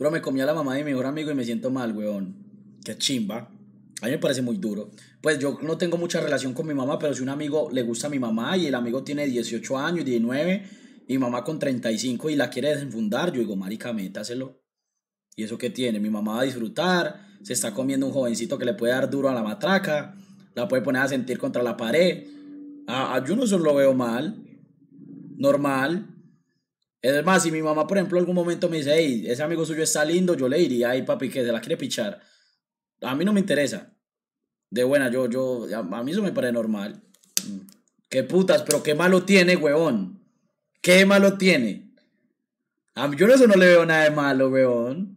Bro, me comía la mamá de mi mejor amigo y me siento mal, weón. Qué chimba. A mí me parece muy duro. Pues yo no tengo mucha relación con mi mamá, pero si un amigo le gusta a mi mamá y el amigo tiene 18 años, 19, y mi mamá con 35 y la quiere desenfundar, yo digo, marica, métaselo. ¿Y eso qué tiene? Mi mamá va a disfrutar, se está comiendo un jovencito que le puede dar duro a la matraca, la puede poner a sentir contra la pared. A, ah, Juno ah, solo lo veo mal, normal, es más, si mi mamá, por ejemplo, algún momento me dice, hey, ese amigo suyo está lindo, yo le diría, ay, papi, que se la quiere pichar. A mí no me interesa. De buena, yo, yo, a mí eso me parece normal. Mm. Qué putas, pero qué malo tiene, huevón. Qué malo tiene. A mí, yo eso no le veo nada de malo, huevón.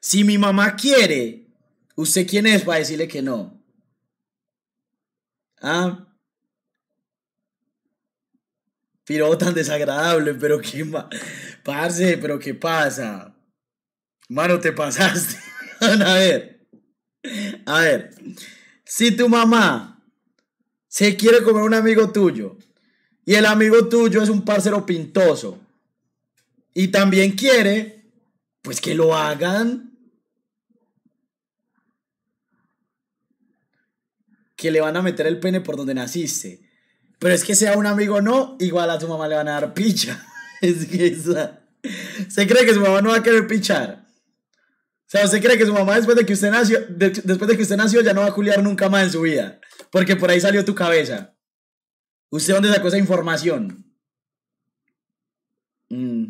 Si mi mamá quiere, ¿usted quién es para decirle que no? ¿Ah? Piro tan desagradable, pero qué Parce, pero qué pasa. Mano, te pasaste. a ver. A ver. Si tu mamá se quiere comer un amigo tuyo y el amigo tuyo es un parcero pintoso y también quiere, pues que lo hagan. Que le van a meter el pene por donde naciste. Pero es que sea un amigo o no, igual a tu mamá le van a dar picha. Es que esa... Se cree que su mamá no va a querer pichar. O sea, ¿se cree que su mamá después de que usted nació, después de que usted nació, ya no va a culiar nunca más en su vida. Porque por ahí salió tu cabeza. ¿Usted dónde sacó esa información? Mm.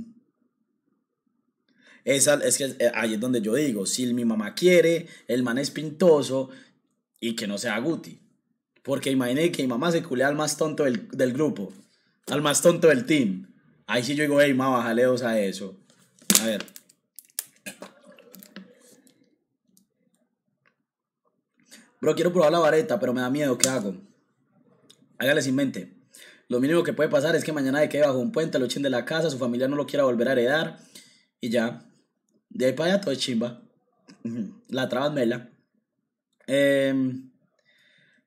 Esa, es que eh, ahí es donde yo digo, si mi mamá quiere, el man es pintoso y que no sea Guti. Porque imaginé que mi mamá se culea al más tonto del, grupo, al más tonto del team. Ahí sí yo digo, hey, mamá, bájale a eso. A ver. Bro, quiero probar la vareta, pero me da miedo, ¿qué hago? Hágale sin mente. Lo mínimo que puede pasar es que mañana de que bajo un puente, lo echen de la casa, su familia no lo quiera volver a heredar y ya. De ahí para allá todo es chimba. La trabas mela. Eh,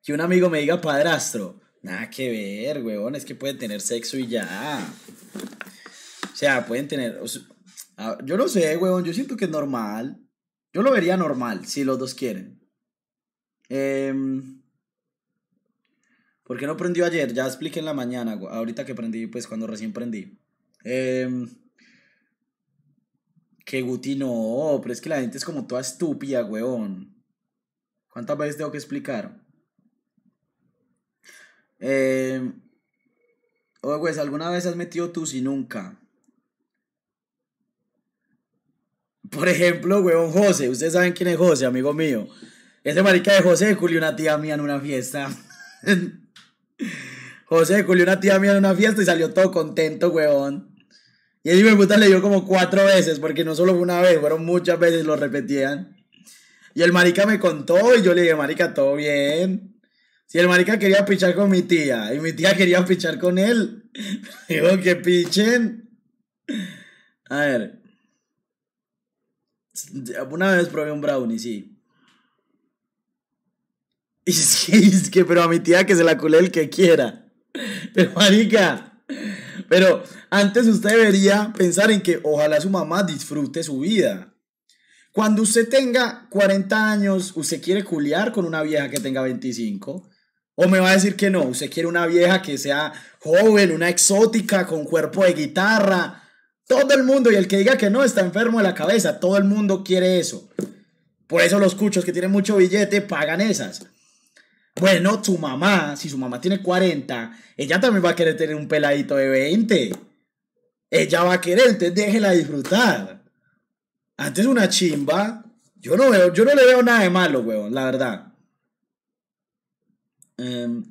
que un amigo me diga padrastro. Nada que ver, weón. Es que pueden tener sexo y ya. O sea, pueden tener. yo no sé, weón. Yo siento que es normal. Yo lo vería normal si los dos quieren. Em, ¿Por qué no prendió ayer? Ya expliqué en la mañana, ahorita que prendí, pues cuando recién prendí. Em, que Guti no, pero es que la gente es como toda estúpida, weón. ¿Cuántas veces tengo que explicar? Eh, oye, pues, ¿alguna vez has metido tú si nunca? Por ejemplo, weón José, ustedes saben quién es José, amigo mío. Ese marica de José culió una tía mía en una fiesta. José culió una tía mía en una fiesta y salió todo contento, weón. Y el me puta le dio como cuatro veces, porque no solo fue una vez, fueron muchas veces, lo repetían. Y el marica me contó y yo le dije, marica, todo bien. Si el marica quería pichar con mi tía y mi tía quería pichar con él, digo que pichen. A ver. Una vez probé un brownie, sí. Y es que, es pero a mi tía que se la culé el que quiera. Pero marica, pero antes usted debería pensar en que ojalá su mamá disfrute su vida. Cuando usted tenga 40 años, usted quiere culiar con una vieja que tenga 25. O me va a decir que no, usted quiere una vieja que sea joven, una exótica, con cuerpo de guitarra. Todo el mundo, y el que diga que no, está enfermo de la cabeza. Todo el mundo quiere eso. Por eso los cuchos que tienen mucho billete pagan esas. Bueno, su mamá, si su mamá tiene 40, ella también va a querer tener un peladito de 20. Ella va a querer, entonces déjela disfrutar. Antes una chimba. Yo no veo, yo no le veo nada de malo, la verdad. Em,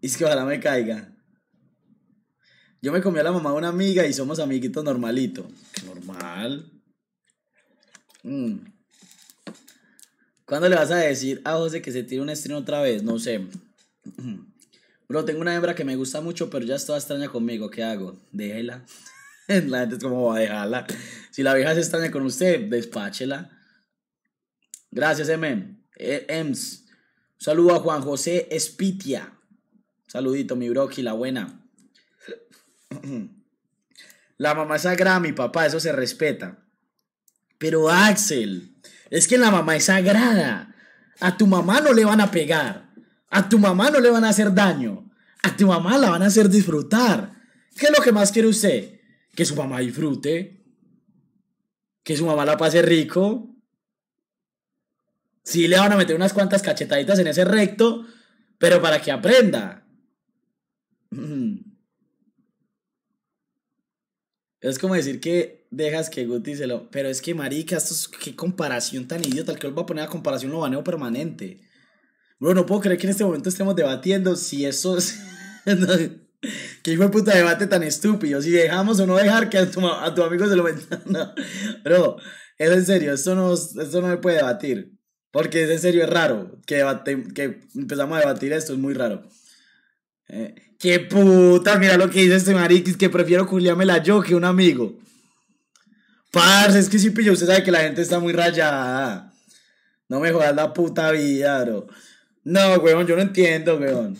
es que ojalá me caiga. Yo me comí a la mamá de una amiga y somos amiguitos normalito. Normal. Mm. ¿Cuándo le vas a decir a José que se tire un estreno otra vez? No sé. Bro, tengo una hembra que me gusta mucho, pero ya está extraña conmigo. ¿Qué hago? Déjela. la gente es como va a dejarla. Si la vieja se extraña con usted, despáchela. Gracias, M. E, saludo a Juan José Espitia. Saludito, mi broqui, la buena. La mamá es sagrada, mi papá, eso se respeta. Pero Axel, es que la mamá es sagrada. A tu mamá no le van a pegar. A tu mamá no le van a hacer daño. A tu mamá la van a hacer disfrutar. ¿Qué es lo que más quiere usted? Que su mamá disfrute. Que su mamá la pase rico. Sí le van a meter unas cuantas cachetaditas en ese recto, pero para que aprenda. Es como decir que dejas que Guti se lo... Pero es que, marica, Qué comparación tan idiota. El que os va a poner a comparación lo baneo permanente. Bro, no puedo creer que en este momento estemos debatiendo si eso es... Qué hijo de puta debate tan estúpido. Si dejamos o no dejar que a tu, amigo se lo metan. Bro, es en serio. Esto no, esto no me puede debatir. Porque es en serio, es raro. Que, que empezamos a debatir esto, es muy raro. Eh, ¡Qué puta! Mira lo que dice este mariquis, que prefiero culiármela yo que un amigo. Parce, es que sí, pillo, usted sabe que la gente está muy rayada. No me jodas la puta vida, bro. No, weón, yo no entiendo, weón.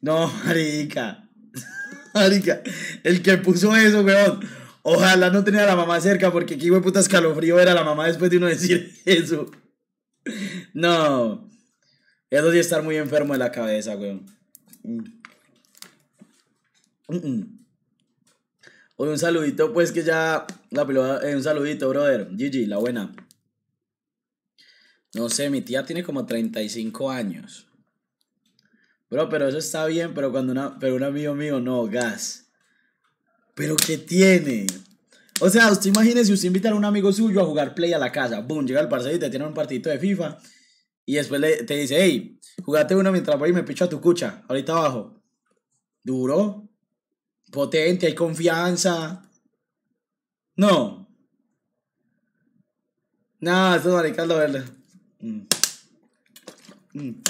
No, marica. marica, el que puso eso, weón. Ojalá no tenía la mamá cerca, porque aquí qué puta escalofrío era la mamá después de uno decir eso. No. Eso sí estar muy enfermo de la cabeza, weón. Mm. Mm, mm. un saludito, pues que ya la pelota. Eh, un saludito, brother. Gigi, la buena. No sé, mi tía tiene como 35 años. Bro, pero eso está bien, pero cuando una, pero un amigo mío, no, gas. ¿Pero qué tiene? O sea, usted si usted invita a un amigo suyo a jugar play a la casa. Boom, llega el parcero te tiene un partidito de FIFA. Y después te dice, hey, jugate uno mientras voy y me picho a tu cucha. Ahorita abajo. Duro. Potente, hay confianza. No. No, esto es maricando verlo. Mm. Mm.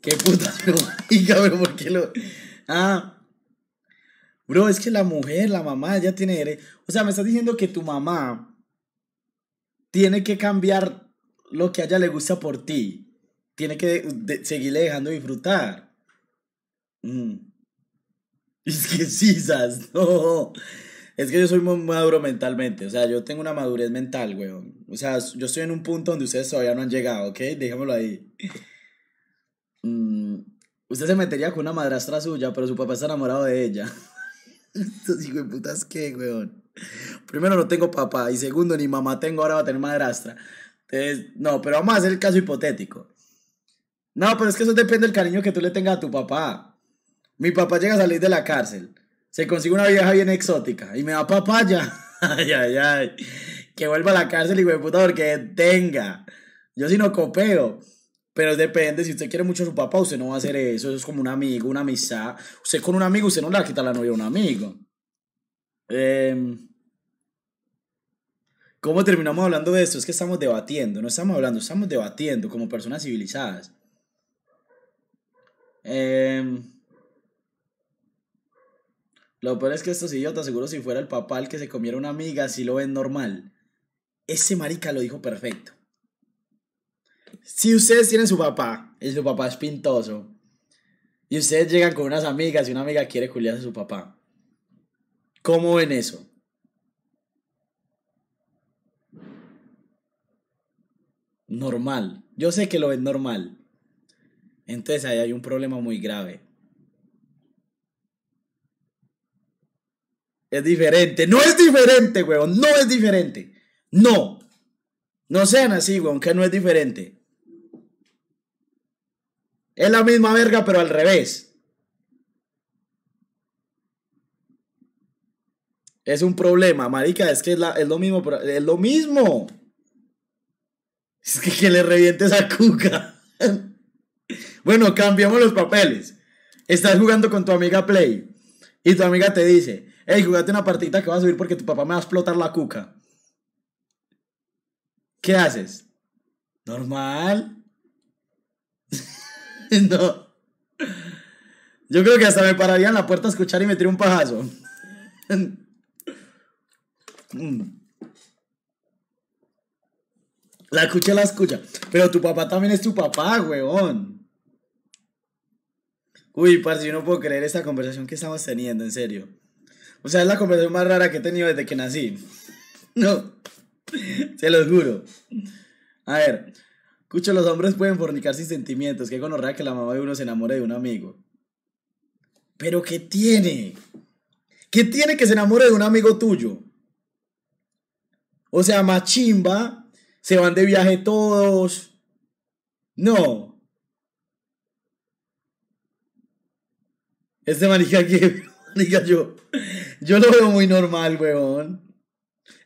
Qué puta, pero ¿por qué lo...? Ah... Bro, es que la mujer, la mamá, ella tiene O sea, me estás diciendo que tu mamá tiene que cambiar lo que a ella le gusta por ti. Tiene que seguirle dejando disfrutar. Mm. Es que sisas, no. Es que yo soy muy maduro mentalmente. O sea, yo tengo una madurez mental, weón. O sea, yo estoy en un punto donde ustedes todavía no han llegado, ¿ok? Déjamelo ahí. Mm, usted se metería con una madrastra suya, pero su papá está enamorado de ella. Entonces, hijo de putas, ¿qué, weón? Primero no tengo papá y segundo ni mamá tengo, ahora va a tener madrastra. Entonces, no, pero vamos a hacer el caso hipotético. No, pero es que eso depende del cariño que tú le tengas a tu papá. Mi papá llega a salir de la cárcel, se consigue una vieja bien exótica y me da ya, ay, ay, ay. Que vuelva a la cárcel, hijo de puta, porque tenga. Yo si no copeo. Pero depende, si usted quiere mucho a su papá, usted no va a hacer eso. Eso es como un amigo, una amistad. Usted con un amigo, usted no le va la novia a un amigo. Em, ¿Cómo terminamos hablando de esto? Es que estamos debatiendo, no estamos hablando, estamos debatiendo como personas civilizadas. Em, lo peor es que estos idiotas, seguro si fuera el papá el que se comiera una amiga, si lo ven normal. Ese marica lo dijo perfecto. Si ustedes tienen su papá y su papá es pintoso y ustedes llegan con unas amigas y una amiga quiere culiarse a su papá, ¿cómo ven eso? Normal. Yo sé que lo ven normal. Entonces ahí hay un problema muy grave. Es diferente. No es diferente, weón. No es diferente. No. No sean así, weón, que no es diferente. Es la misma verga, pero al revés. Es un problema, marica, es que es, lo mismo, es lo mismo. Es que, le reviente esa Cuca. bueno, cambiamos los papeles. Estás jugando con tu amiga Play y tu amiga te dice, hey, jugate una partita que vas a subir porque tu papá me va a explotar la cuca. ¿Qué haces? Normal. no. Yo creo que hasta me pararía en la puerta a escuchar y me un pajazo. Mm. La escucha, la escucha. Pero tu papá también es tu papá, weón. Uy, parce, yo no puedo creer esta conversación que estamos teniendo, en serio. O sea, es la conversación más rara que he tenido desde que nací. No, se los juro. A ver, Escucha, los hombres pueden fornicar sin sentimientos. Qué gonorrea que la mamá de uno se enamore de un amigo. Pero ¿qué tiene? ¿Qué tiene que se enamore de un amigo tuyo? O sea, machimba, se van de viaje todos. No. Este manija que, diga yo, yo lo veo muy normal, weón.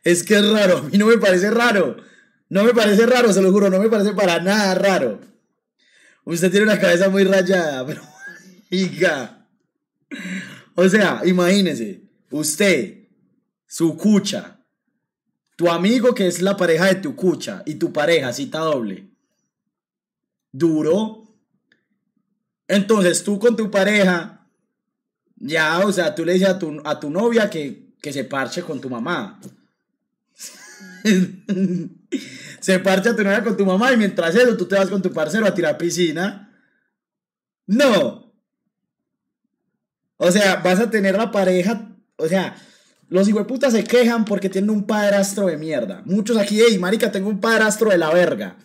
Es que es raro, a mí no me parece raro. No me parece raro, se lo juro, no me parece para nada raro. Usted tiene una cabeza muy rayada, pero. Hija. O sea, imagínese, usted, su cucha, tu amigo que es la pareja de tu cucha y tu pareja, cita doble. Duro. Entonces tú con tu pareja, ya, o sea, tú le dices a tu, a tu novia que, que se parche con tu mamá. se parcha tu novia con tu mamá y mientras eso tú te vas con tu parcero a tirar piscina. No. O sea, vas a tener la pareja, o sea, los putas se quejan porque tienen un padrastro de mierda. Muchos aquí, hey, marica, tengo un padrastro de la verga.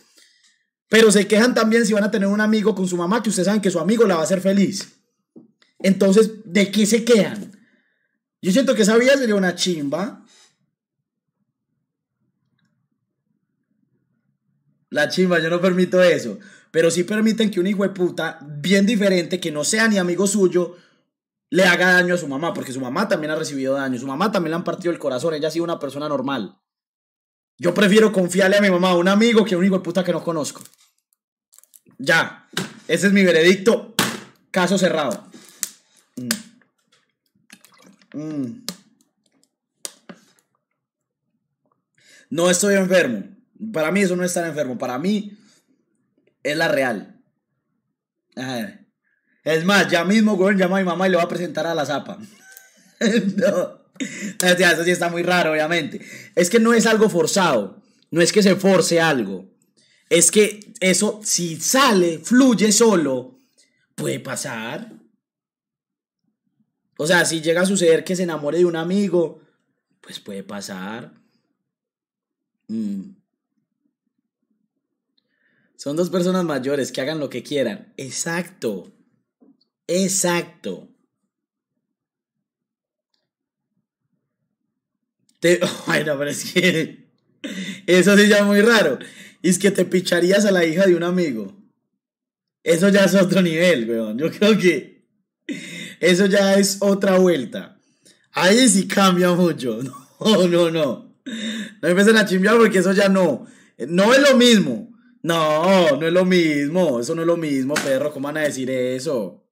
Pero se quejan también si van a tener un amigo con su mamá que ustedes saben que su amigo la va a hacer feliz. Entonces, ¿de qué se quejan? Yo siento que esa vida sería una chimba. La chimba, yo no permito eso. Pero sí permiten que un hijo de puta bien diferente, que no sea ni amigo suyo, le haga daño a su mamá, porque su mamá también ha recibido daño, su mamá también le han partido el corazón, ella ha sido una persona normal. Yo prefiero confiarle a mi mamá, a un amigo, que a un hijo de puta que no conozco. Ya, ese es mi veredicto. Caso cerrado. Mm. Mm. No estoy enfermo. Para mí eso no es tan enfermo. Para mí es la real. Es más, ya mismo, Gordon llama a mi mamá y le va a presentar a la zapa. no. eso sí está muy raro, obviamente. Es que no es algo forzado. No es que se force algo. Es que eso, si sale, fluye solo, puede pasar. O sea, si llega a suceder que se enamore de un amigo, pues puede pasar. Mm. Son dos personas mayores que hagan lo que quieran. Exacto. Exacto. Te... Bueno, pero es que eso sí ya es muy raro. Y es que te picharías a la hija de un amigo. Eso ya es otro nivel, weón. Yo creo que eso ya es otra vuelta. Ahí sí cambia mucho. No, no, no. No empiecen a chimbear porque eso ya no. No es lo mismo. No, no es lo mismo. Eso no es lo mismo, perro. ¿Cómo van a decir eso?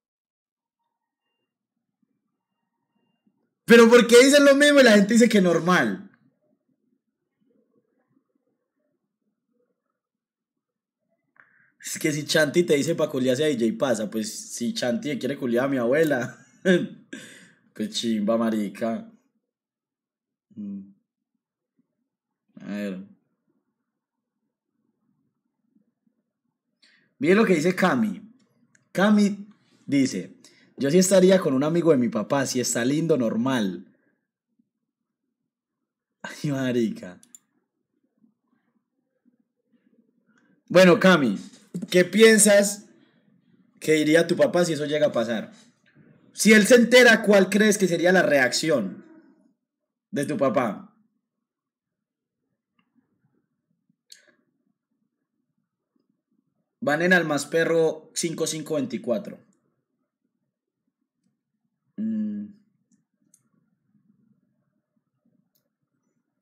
Pero ¿por qué dicen lo mismo y la gente dice que normal? Es que si Chanti te dice pa' culiarse a DJ pasa, pues si Chanti quiere culiar a mi abuela, pues chimba, marica. Mm. A ver. Miren lo que dice Cami. Cami dice, yo sí estaría con un amigo de mi papá, si está lindo, normal. Ay, marica. Bueno, Cami, ¿qué piensas que diría tu papá si eso llega a pasar? Si él se entera, ¿cuál crees que sería la reacción de tu papá? Van al más perro 5524.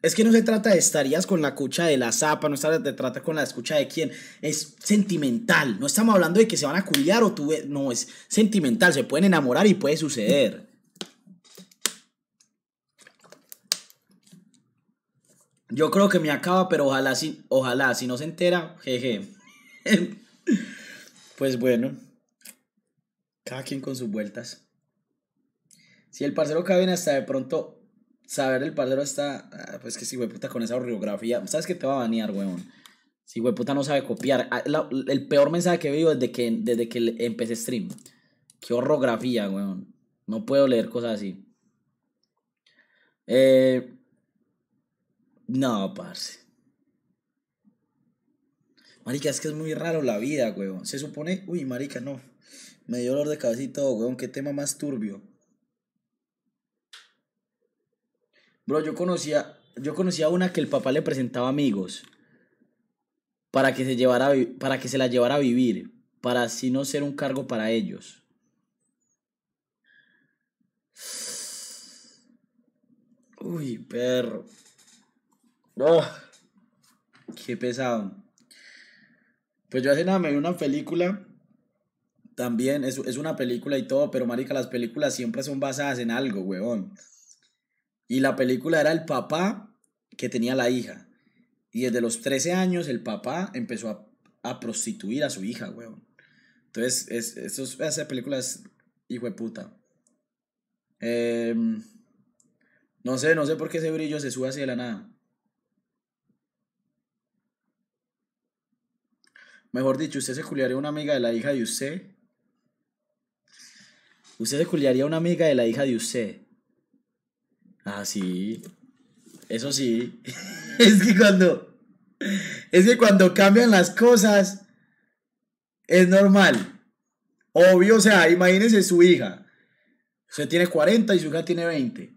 Es que no se trata de estarías con la cucha de la zapa, no se trata con la escucha de quién. Es sentimental. No estamos hablando de que se van a culiar o tú. No, es sentimental. Se pueden enamorar y puede suceder. Yo creo que me acaba, pero ojalá si, ojalá, si no se entera, jeje. Pues bueno, cada quien con sus vueltas. Si el parcero cabe hasta de pronto saber el parcero está, ah, pues que si puta con esa orografía, sabes que te va a banear, weón. Si puta no sabe copiar, ah, el peor mensaje que veo desde que desde que empecé stream. Qué orografía, weón. No puedo leer cosas así. Eh, no, parce. Marica, es que es muy raro la vida, weón. Se supone, uy, marica, no. Me dio dolor de cabecito, weón. Qué tema más turbio. Bro, yo conocía, yo conocía una que el papá le presentaba amigos para que se llevara para que se la llevara a vivir, para así no ser un cargo para ellos. Uy, perro. No. qué pesado. Pues yo hace nada me vi una película, también es, es una película y todo, pero marica, las películas siempre son basadas en algo, weón. Y la película era el papá que tenía la hija. Y desde los 13 años el papá empezó a, a prostituir a su hija, weón. Entonces, es, esa esas películas, hijo de puta. Em, no sé, no sé por qué ese brillo se sube de la nada. Mejor dicho, usted se culiaría a una amiga de la hija de usted. Usted se culiaría a una amiga de la hija de usted. Ah, sí. Eso sí. es que cuando. Es que cuando cambian las cosas. Es normal. Obvio, o sea, imagínese su hija. Usted tiene 40 y su hija tiene 20.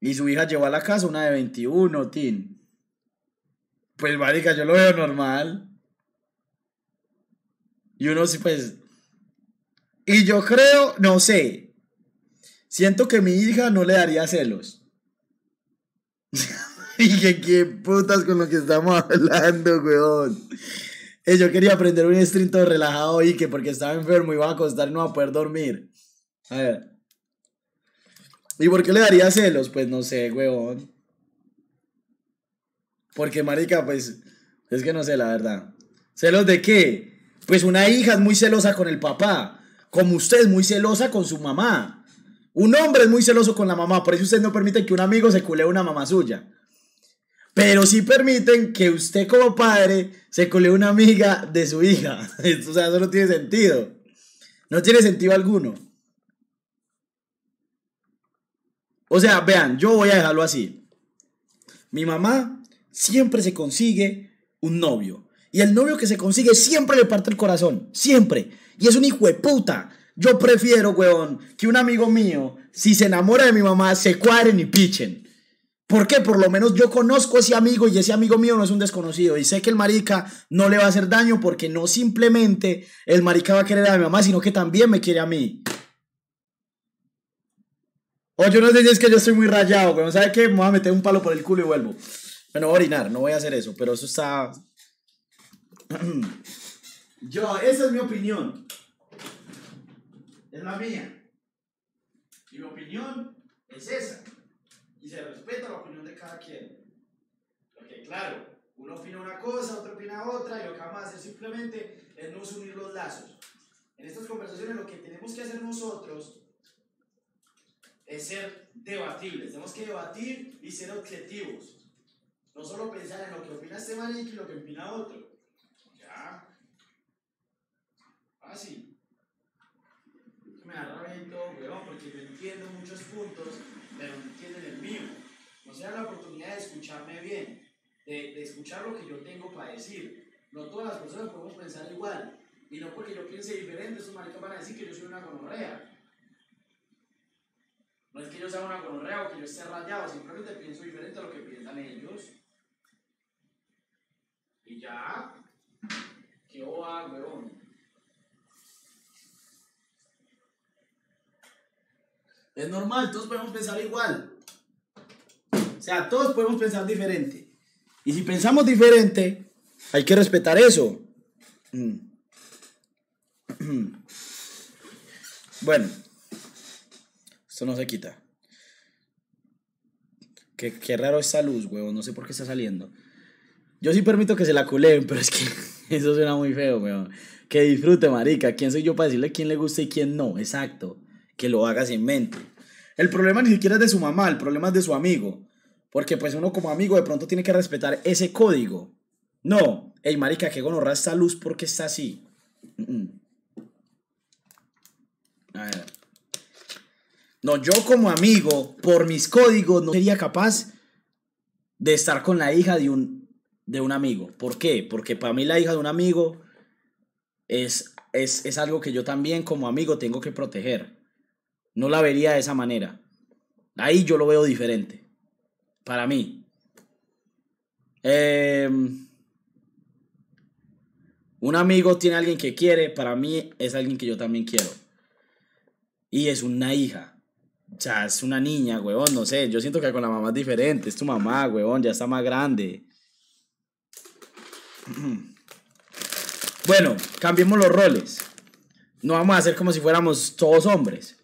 Y su hija llevó a la casa una de 21, Tin. Pues, marica, yo lo veo normal. Y uno sí, pues... Y yo creo, no sé, siento que mi hija no le daría celos. y qué putas con lo que estamos hablando, weón. yo quería aprender un todo relajado y que porque estaba enfermo iba a acostar no va a poder dormir. A ver. ¿Y por qué le daría celos? Pues no sé, weón. Porque, marica, pues, es que no sé, la verdad. ¿Celos de qué? Pues una hija es muy celosa con el papá, como usted es muy celosa con su mamá. Un hombre es muy celoso con la mamá, por eso usted no permite que un amigo se culee a una mamá suya. Pero sí permiten que usted como padre se culea una amiga de su hija. o sea, eso no tiene sentido. No tiene sentido alguno. O sea, vean, yo voy a dejarlo así. Mi mamá siempre se consigue un novio. Y el novio que se consigue siempre le parte el corazón, siempre. Y es un hijo de puta. Yo prefiero, weón, que un amigo mío, si se enamora de mi mamá, se cuaren y pichen. ¿Por qué? Por lo menos yo conozco a ese amigo y ese amigo mío no es un desconocido. Y sé que el marica no le va a hacer daño porque no simplemente el marica va a querer a mi mamá, sino que también me quiere a mí. O yo no sé si es que yo estoy muy rayado, weón. ¿Sabes qué? Me voy a meter un palo por el culo y vuelvo. Bueno, voy a orinar, no voy a hacer eso, pero eso está, Yo, esa es mi opinión. Es la mía. Y mi opinión es esa. Y se respeta la opinión de cada quien. Porque claro, uno opina una cosa, otro opina otra, y lo que vamos a hacer simplemente es no unir los lazos. En estas conversaciones lo que tenemos que hacer nosotros es ser debatibles. Tenemos que debatir y ser objetivos. No solo pensar en lo que opina este maniquí y lo que opina otro así Me da weón, porque yo entiendo muchos puntos, pero no entienden el mío. No sea la oportunidad de escucharme bien, de, de escuchar lo que yo tengo para decir. No todas las personas podemos pensar igual. Y no porque yo piense diferente, esos maricas van a decir que yo soy una gonorrea. No es que yo sea una gonorrea o que yo esté rayado, simplemente pienso diferente a lo que piensan ellos. Y ya, es normal, todos podemos pensar igual. O sea, todos podemos pensar diferente. Y si pensamos diferente, hay que respetar eso. Mm. Bueno, esto no se quita. Qué, qué raro esta luz, huevo. No sé por qué está saliendo. Yo sí permito que se la culeen, pero es que eso suena muy feo, weón. Que disfrute, marica. ¿Quién soy yo para decirle quién le gusta y quién no? Exacto. Que lo haga sin mente. El problema ni siquiera es de su mamá, el problema es de su amigo. Porque pues uno como amigo de pronto tiene que respetar ese código. No, Ey marica, que gonorra esta luz porque está así. A ver. No, yo como amigo, por mis códigos, no sería capaz de estar con la hija de un de un amigo. ¿Por qué? Porque para mí la hija de un amigo es, es, es algo que yo también como amigo tengo que proteger. No la vería de esa manera. Ahí yo lo veo diferente. Para mí. Em, un amigo tiene alguien que quiere. Para mí es alguien que yo también quiero. Y es una hija. O sea, es una niña, Weón no sé. Yo siento que con la mamá es diferente. Es tu mamá, huevón, ya está más grande. Bueno, cambiemos los roles. No vamos a hacer como si fuéramos todos hombres.